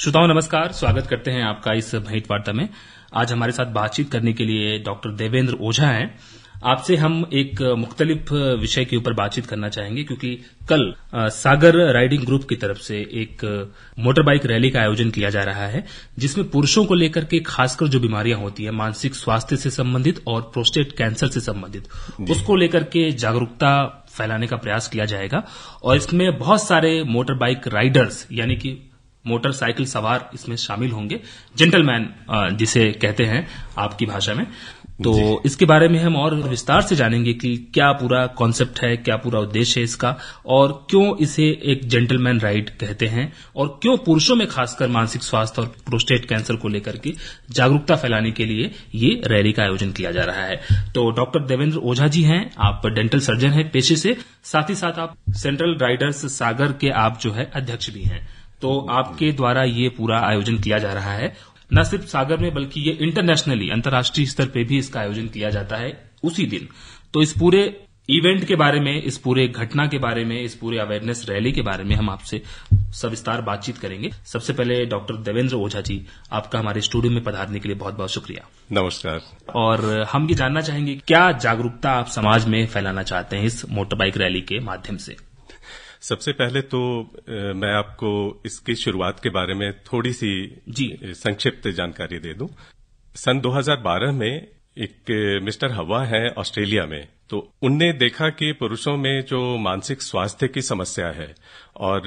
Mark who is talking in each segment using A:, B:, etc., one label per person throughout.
A: श्रोताओं नमस्कार स्वागत करते हैं आपका इस भेंट वार्ता में आज हमारे साथ बातचीत करने के लिए डॉक्टर देवेंद्र ओझा हैं आपसे हम एक मुख्तलिफ विषय के ऊपर बातचीत करना चाहेंगे क्योंकि कल सागर राइडिंग ग्रुप की तरफ से एक मोटर बाइक रैली का आयोजन किया जा रहा है जिसमें पुरुषों को लेकर के खासकर जो बीमारियां होती हैं मानसिक स्वास्थ्य से संबंधित और प्रोस्टेट कैंसर से संबंधित उसको लेकर के जागरूकता फैलाने का प्रयास किया जाएगा और इसमें बहुत सारे मोटर बाइक राइडर्स यानी कि मोटरसाइकिल सवार इसमें शामिल होंगे जेंटलमैन जिसे कहते हैं आपकी भाषा में तो इसके बारे में हम और विस्तार से जानेंगे कि क्या पूरा कॉन्सेप्ट है क्या पूरा उद्देश्य है इसका और क्यों इसे एक जेंटलमैन राइड कहते हैं और क्यों पुरुषों में खासकर मानसिक स्वास्थ्य और प्रोस्टेट कैंसर को लेकर के जागरूकता फैलाने के लिए ये रैली का आयोजन किया जा रहा है तो डॉक्टर देवेंद्र ओझा जी हैं आप डेंटल सर्जन हैं पेशे से साथ ही साथ आप सेंट्रल राइडर्स सागर के आप जो है अध्यक्ष भी हैं तो आपके द्वारा ये पूरा आयोजन किया जा रहा है न सिर्फ सागर में बल्कि ये इंटरनेशनली अंतर्राष्ट्रीय स्तर पर भी इसका आयोजन किया जाता है उसी दिन तो इस पूरे इवेंट के बारे में इस पूरे घटना के बारे में इस पूरे अवेयरनेस रैली के बारे में हम आपसे सविस्तार बातचीत करेंगे सबसे पहले डॉक्टर देवेंद्र ओझा जी आपका हमारे स्टूडियो में पधारने के लिए बहुत बहुत शुक्रिया नमस्कार और हम ये जानना चाहेंगे क्या जागरूकता आप समाज में फैलाना चाहते हैं इस मोटरबाइक रैली
B: के माध्यम से सबसे पहले तो मैं आपको इसकी शुरुआत के बारे में थोड़ी सी जी संक्षिप्त जानकारी दे दूं सन 2012 में एक मिस्टर हवा है ऑस्ट्रेलिया में तो उनने देखा कि पुरुषों में जो मानसिक स्वास्थ्य की समस्या है और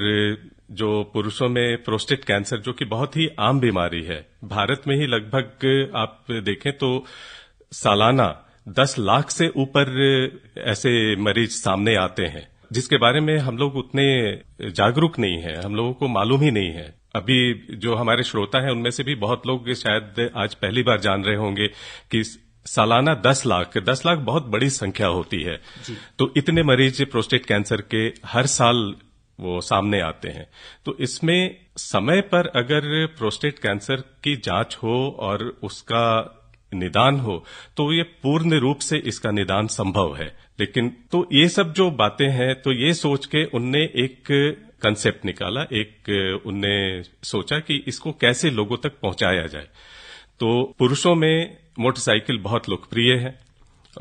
B: जो पुरुषों में प्रोस्टेट कैंसर जो कि बहुत ही आम बीमारी है भारत में ही लगभग आप देखें तो सालाना दस लाख से ऊपर ऐसे मरीज सामने आते हैं जिसके बारे में हम लोग उतने जागरूक नहीं है हम लोगों को मालूम ही नहीं है अभी जो हमारे श्रोता हैं उनमें से भी बहुत लोग शायद आज पहली बार जान रहे होंगे कि सालाना दस लाख दस लाख बहुत बड़ी संख्या होती है तो इतने मरीज प्रोस्टेट कैंसर के हर साल वो सामने आते हैं तो इसमें समय पर अगर प्रोस्टेट कैंसर की जांच हो और उसका निदान हो तो ये पूर्ण रूप से इसका निदान संभव है लेकिन तो ये सब जो बातें हैं तो ये सोच के उनने एक कंसेप्ट निकाला एक उनने सोचा कि इसको कैसे लोगों तक पहुंचाया जाए तो पुरुषों में मोटरसाइकिल बहुत लोकप्रिय है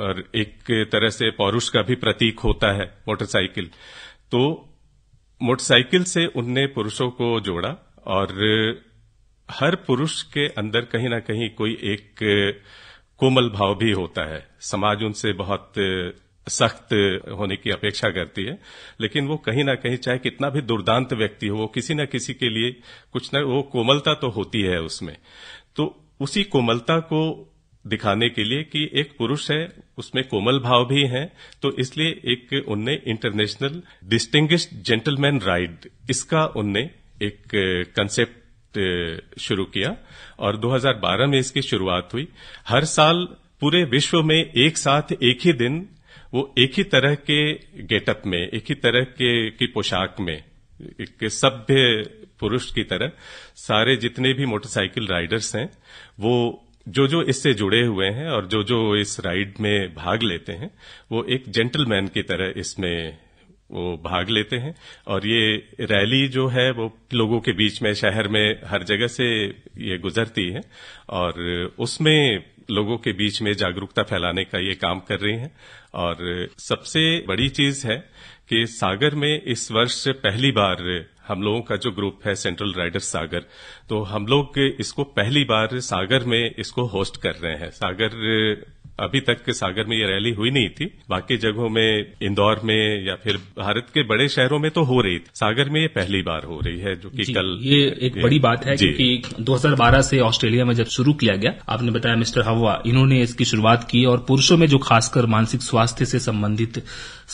B: और एक तरह से पौरुष का भी प्रतीक होता है मोटरसाइकिल तो मोटरसाइकिल से उनने पुरुषों को जोड़ा और हर पुरुष के अंदर कहीं ना कहीं कोई एक कोमल भाव भी होता है समाज उनसे बहुत सख्त होने की अपेक्षा करती है लेकिन वो कहीं ना कहीं चाहे कितना भी दुर्दांत व्यक्ति हो वो किसी ना किसी के लिए कुछ ना वो कोमलता तो होती है उसमें तो उसी कोमलता को दिखाने के लिए कि एक पुरुष है उसमें कोमल भाव भी हैं तो इसलिए एक उनने इंटरनेशनल डिस्टिंग्विश्ड जेंटलमैन राइड इसका उनने एक कंसेप्ट शुरू किया और 2012 में इसकी शुरुआत हुई हर साल पूरे विश्व में एक साथ एक ही दिन वो एक ही तरह के गेटअप में एक ही तरह के की पोशाक में एक सभ्य पुरुष की तरह सारे जितने भी मोटरसाइकिल राइडर्स हैं वो जो जो इससे जुड़े हुए हैं और जो जो इस राइड में भाग लेते हैं वो एक जेंटलमैन की तरह इसमें वो भाग लेते हैं और ये रैली जो है वो लोगों के बीच में शहर में हर जगह से ये गुजरती है और उसमें लोगों के बीच में जागरूकता फैलाने का ये काम कर रही हैं और सबसे बड़ी चीज है कि सागर में इस वर्ष पहली बार हम लोगों का जो ग्रुप है सेंट्रल राइडर्स सागर तो हम लोग इसको पहली बार सागर में इसको होस्ट कर रहे हैं सागर अभी तक सागर में ये रैली हुई नहीं थी बाकी जगहों में इंदौर में या फिर भारत के बड़े शहरों में तो हो रही थी सागर में ये पहली बार हो रही है जो कि कल ये एक ये, बड़ी बात है क्योंकि
A: 2012 से ऑस्ट्रेलिया में जब शुरू किया गया आपने बताया मिस्टर हवा इन्होंने इसकी शुरुआत की और पुरुषों में जो खासकर मानसिक स्वास्थ्य से संबंधित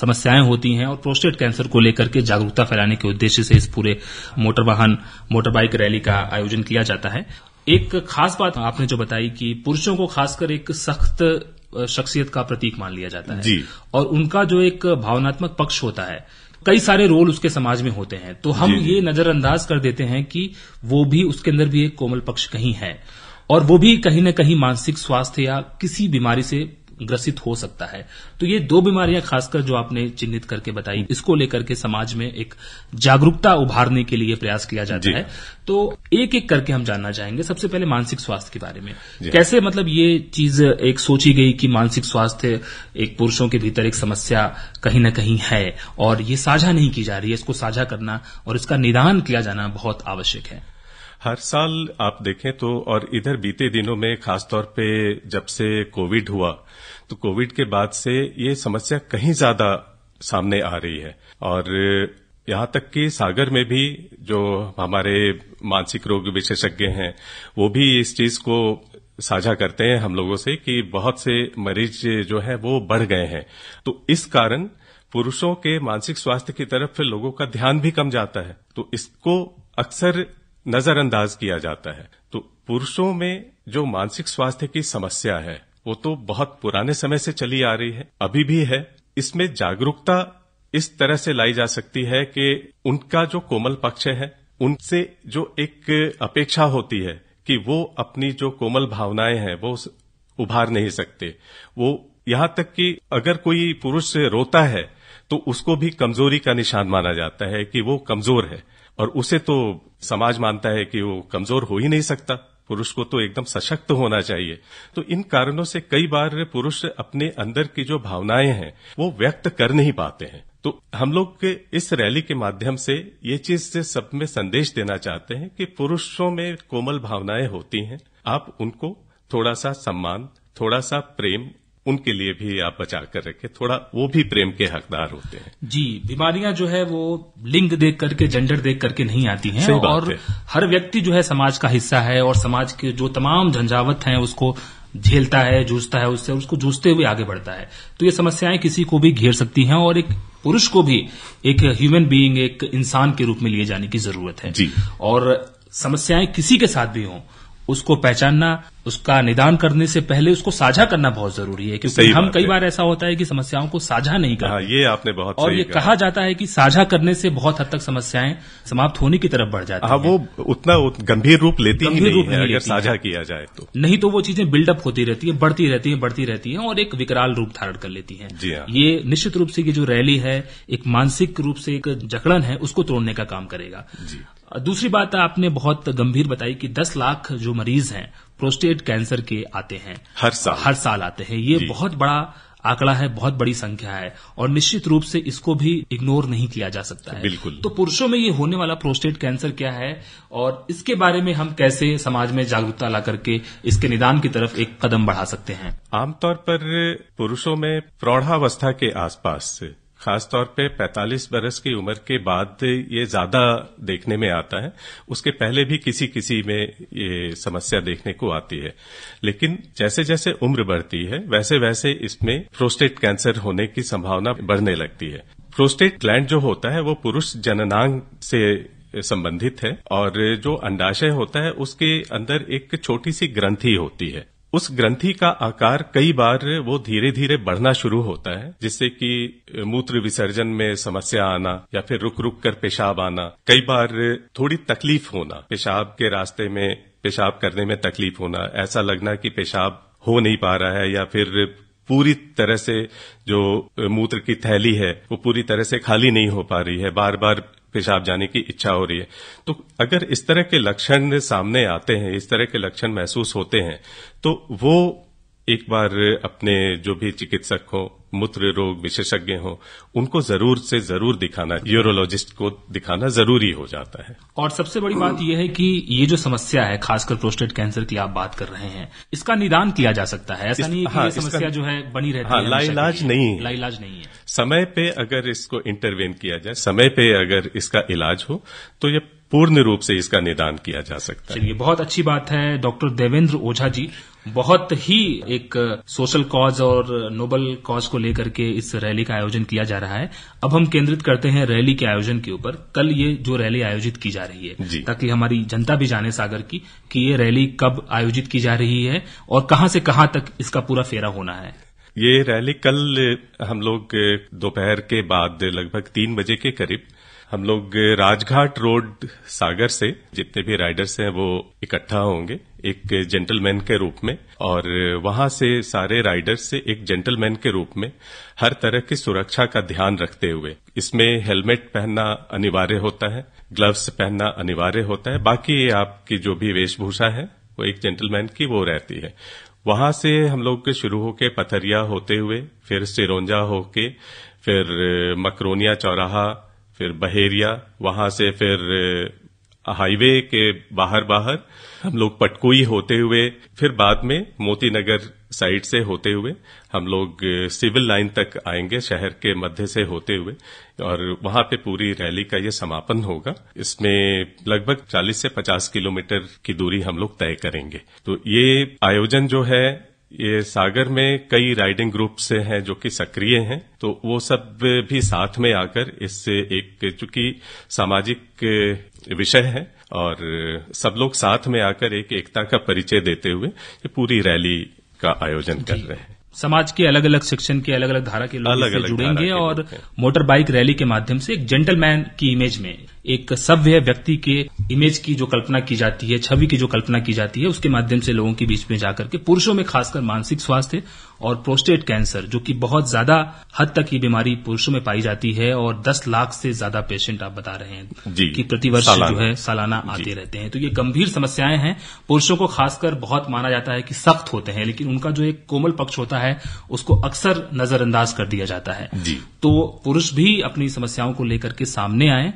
A: समस्याएं होती हैं और प्रोस्टेट कैंसर को लेकर के जागरूकता फैलाने के उद्देश्य से इस पूरे मोटर वाहन मोटर बाइक रैली का आयोजन किया जाता है एक खास बात आपने जो बताई कि पुरुषों को खासकर एक सख्त शख्सियत का प्रतीक मान लिया जाता है जी। और उनका जो एक भावनात्मक पक्ष होता है कई सारे रोल उसके समाज में होते हैं तो हम ये नजरअंदाज कर देते हैं कि वो भी उसके अंदर भी एक कोमल पक्ष कहीं है और वो भी कहीं न कहीं मानसिक स्वास्थ्य या किसी बीमारी से ग्रसित हो सकता है तो ये दो बीमारियां खासकर जो आपने चिन्हित करके बताई इसको लेकर के समाज में एक जागरूकता उभारने के लिए प्रयास किया जाता है तो एक एक करके हम जानना चाहेंगे सबसे पहले मानसिक स्वास्थ्य के बारे में कैसे मतलब ये चीज एक सोची गई कि मानसिक स्वास्थ्य एक पुरुषों के भीतर एक समस्या कहीं ना कहीं है और ये साझा नहीं की जा रही है इसको साझा करना और इसका निदान किया जाना बहुत आवश्यक है
B: हर साल आप देखें तो और इधर बीते दिनों में खासतौर पे जब से कोविड हुआ तो कोविड के बाद से ये समस्या कहीं ज्यादा सामने आ रही है और यहां तक कि सागर में भी जो हमारे मानसिक रोग विशेषज्ञ हैं वो भी इस चीज को साझा करते हैं हम लोगों से कि बहुत से मरीज जो है वो बढ़ गए हैं तो इस कारण पुरुषों के मानसिक स्वास्थ्य की तरफ लोगों का ध्यान भी कम जाता है तो इसको अक्सर नजरअंदाज किया जाता है तो पुरुषों में जो मानसिक स्वास्थ्य की समस्या है वो तो बहुत पुराने समय से चली आ रही है अभी भी है इसमें जागरूकता इस तरह से लाई जा सकती है कि उनका जो कोमल पक्ष है उनसे जो एक अपेक्षा होती है कि वो अपनी जो कोमल भावनाएं हैं वो उभार नहीं सकते वो यहां तक कि अगर कोई पुरुष रोता है तो उसको भी कमजोरी का निशान माना जाता है कि वो कमजोर है और उसे तो समाज मानता है कि वो कमजोर हो ही नहीं सकता पुरुष को तो एकदम सशक्त होना चाहिए तो इन कारणों से कई बार पुरुष अपने अंदर की जो भावनाएं हैं वो व्यक्त कर नहीं पाते हैं तो हम लोग के इस रैली के माध्यम से ये चीज से सब में संदेश देना चाहते हैं कि पुरुषों में कोमल भावनाएं होती हैं आप उनको थोड़ा सा सम्मान थोड़ा सा प्रेम उनके लिए भी आप बचा कर रखें थोड़ा वो भी प्रेम के हकदार होते हैं जी
A: बीमारियां जो है वो लिंग देख करके जेंडर देख करके नहीं आती हैं और है। हर व्यक्ति जो है समाज का हिस्सा है और समाज के जो तमाम झंझावत हैं उसको झेलता है जूझता है उससे उसको जूझते हुए आगे बढ़ता है तो ये समस्याएं किसी को भी घेर सकती हैं और एक पुरुष को भी एक ह्यूमन बीइंग एक इंसान के रूप में लिए जाने की जरूरत है जी और समस्याएं किसी के साथ भी हों उसको पहचानना उसका निदान करने से पहले उसको साझा करना बहुत जरूरी है क्योंकि हम कई बार ऐसा होता है कि समस्याओं को साझा
B: नहीं करते हाँ, ये आपने बहुत और ये कहा
A: जाता है कि साझा करने से बहुत हद तक समस्याएं समाप्त होने की तरफ बढ़ जाती
B: हाँ, है वो उतना गंभीर रूप लेती गंभीर रूप है, नहीं अगर साझा किया जाए तो
A: नहीं तो वो चीजें बिल्डअप होती रहती है बढ़ती रहती है बढ़ती रहती है और एक विकराल रूप धारण कर लेती है हाँ। ये निश्चित रूप से ये जो रैली है एक मानसिक रूप से एक जकड़न है उसको तोड़ने का काम करेगा दूसरी बात आपने बहुत गंभीर बताई कि 10 लाख जो मरीज हैं प्रोस्टेट कैंसर के आते हैं हर साल हर साल आते हैं ये बहुत बड़ा आंकड़ा है बहुत बड़ी संख्या है और निश्चित रूप से इसको भी इग्नोर नहीं किया जा सकता है बिल्कुल तो पुरुषों में ये होने वाला प्रोस्टेट कैंसर क्या है और इसके बारे में हम कैसे समाज में जागरूकता ला करके इसके निदान की तरफ एक कदम बढ़ा सकते हैं
B: आमतौर पर पुरुषों में प्रौढ़ावस्था के आसपास खासतौर पे 45 बरस की उम्र के बाद ये ज्यादा देखने में आता है उसके पहले भी किसी किसी में ये समस्या देखने को आती है लेकिन जैसे जैसे उम्र बढ़ती है वैसे वैसे इसमें प्रोस्टेट कैंसर होने की संभावना बढ़ने लगती है प्रोस्टेट ग्लैंड जो होता है वो पुरुष जननांग से संबंधित है और जो अंडाशय होता है उसके अंदर एक छोटी सी ग्रंथी होती है उस ग्रंथि का आकार कई बार वो धीरे धीरे बढ़ना शुरू होता है जिससे कि मूत्र विसर्जन में समस्या आना या फिर रुक रुक कर पेशाब आना कई बार थोड़ी तकलीफ होना पेशाब के रास्ते में पेशाब करने में तकलीफ होना ऐसा लगना कि पेशाब हो नहीं पा रहा है या फिर पूरी तरह से जो मूत्र की थैली है वो पूरी तरह से खाली नहीं हो पा रही है बार बार पेशाब जाने की इच्छा हो रही है तो अगर इस तरह के लक्षण सामने आते हैं इस तरह के लक्षण महसूस होते हैं तो वो एक बार अपने जो भी चिकित्सक हो मूत्र रोग विशेषज्ञ हो उनको जरूर से जरूर दिखाना यूरोलॉजिस्ट को दिखाना जरूरी हो जाता है
A: और सबसे बड़ी बात यह है कि ये जो समस्या है खासकर प्रोस्टेट कैंसर की आप बात कर रहे हैं इसका निदान किया जा सकता है ऐसा इस, नहीं है कि हाँ, ये समस्या
B: जो है बनी रहती हाँ, है लाइलाज नहीं है लाइलाज नहीं है समय पे अगर इसको इंटरवेन किया जाए समय पे अगर इसका इलाज हो तो ये पूर्ण रूप से इसका निदान किया जा सकता
A: है चलिए बहुत अच्छी बात है डॉक्टर देवेंद्र ओझा जी बहुत ही एक सोशल कॉज और नोबल कॉज को लेकर के इस रैली का आयोजन किया जा रहा है अब हम केंद्रित करते हैं रैली के आयोजन के ऊपर कल ये जो रैली आयोजित की जा रही है ताकि हमारी जनता भी जाने सागर की कि ये रैली कब आयोजित की जा रही है और कहां से कहां तक इसका पूरा फेरा होना
B: है ये रैली कल हम लोग दोपहर के बाद लगभग तीन बजे के करीब हम लोग राजघाट रोड सागर से जितने भी राइडर्स हैं वो इकट्ठा होंगे एक जेंटलमैन के रूप में और वहां से सारे राइडर्स से एक जेंटलमैन के रूप में हर तरह की सुरक्षा का ध्यान रखते हुए इसमें हेलमेट पहनना अनिवार्य होता है ग्लव्स पहनना अनिवार्य होता है बाकी आपकी जो भी वेशभूषा है वो एक जेंटलमैन की वो रहती है वहां से हम लोग शुरू होके पथरिया होते हुए फिर सिरोंजा होके फिर मकरोनिया चौराहा फिर बहेरिया वहां से फिर हाईवे के बाहर बाहर हम लोग पटकोई होते हुए फिर बाद में मोती नगर साइड से होते हुए हम लोग सिविल लाइन तक आएंगे शहर के मध्य से होते हुए और वहां पे पूरी रैली का ये समापन होगा इसमें लगभग 40 से 50 किलोमीटर की दूरी हम लोग तय करेंगे तो ये आयोजन जो है ये सागर में कई राइडिंग ग्रुप्स हैं जो कि सक्रिय हैं तो वो सब भी साथ में आकर इससे एक चूंकि सामाजिक विषय है और सब लोग साथ में आकर एक एकता का परिचय देते हुए ये पूरी रैली का आयोजन कर रहे हैं
A: समाज के अलग अलग सेक्शन के अलग अलग धारा के लोग अलग, अलग जुड़ेंगे और मोटर बाइक रैली के माध्यम से एक जेंटलमैन की इमेज में एक सभ्य व्यक्ति के इमेज की जो कल्पना की जाती है छवि की जो कल्पना की जाती है उसके माध्यम से लोगों के बीच में जाकर के पुरुषों में खासकर मानसिक स्वास्थ्य और प्रोस्टेट कैंसर जो कि बहुत ज्यादा हद तक ये बीमारी पुरुषों में पाई जाती है और 10 लाख से ज्यादा पेशेंट आप बता रहे हैं कि प्रतिवर्ष जो है सालाना आते रहते हैं तो ये गंभीर समस्याएं हैं पुरुषों को खासकर बहुत माना जाता है कि सख्त होते हैं लेकिन उनका जो एक कोमल पक्ष होता है उसको अक्सर नजरअंदाज कर दिया जाता है तो पुरुष भी अपनी समस्याओं को लेकर के सामने आए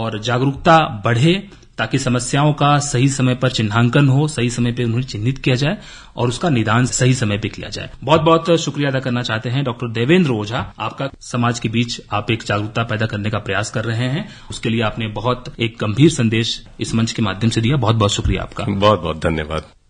A: और जागरूकता बढ़े ताकि समस्याओं का सही समय पर चिन्हांकन हो सही समय पर उन्हें चिन्हित किया जाए और उसका निदान सही समय पर किया जाए बहुत बहुत शुक्रिया अदा करना चाहते हैं डॉक्टर देवेंद्र ओझा आपका समाज के बीच आप एक जागरूकता पैदा करने का प्रयास कर रहे हैं उसके लिए आपने बहुत एक गंभीर संदेश इस मंच के माध्यम से दिया बहुत
B: बहुत शुक्रिया आपका बहुत बहुत धन्यवाद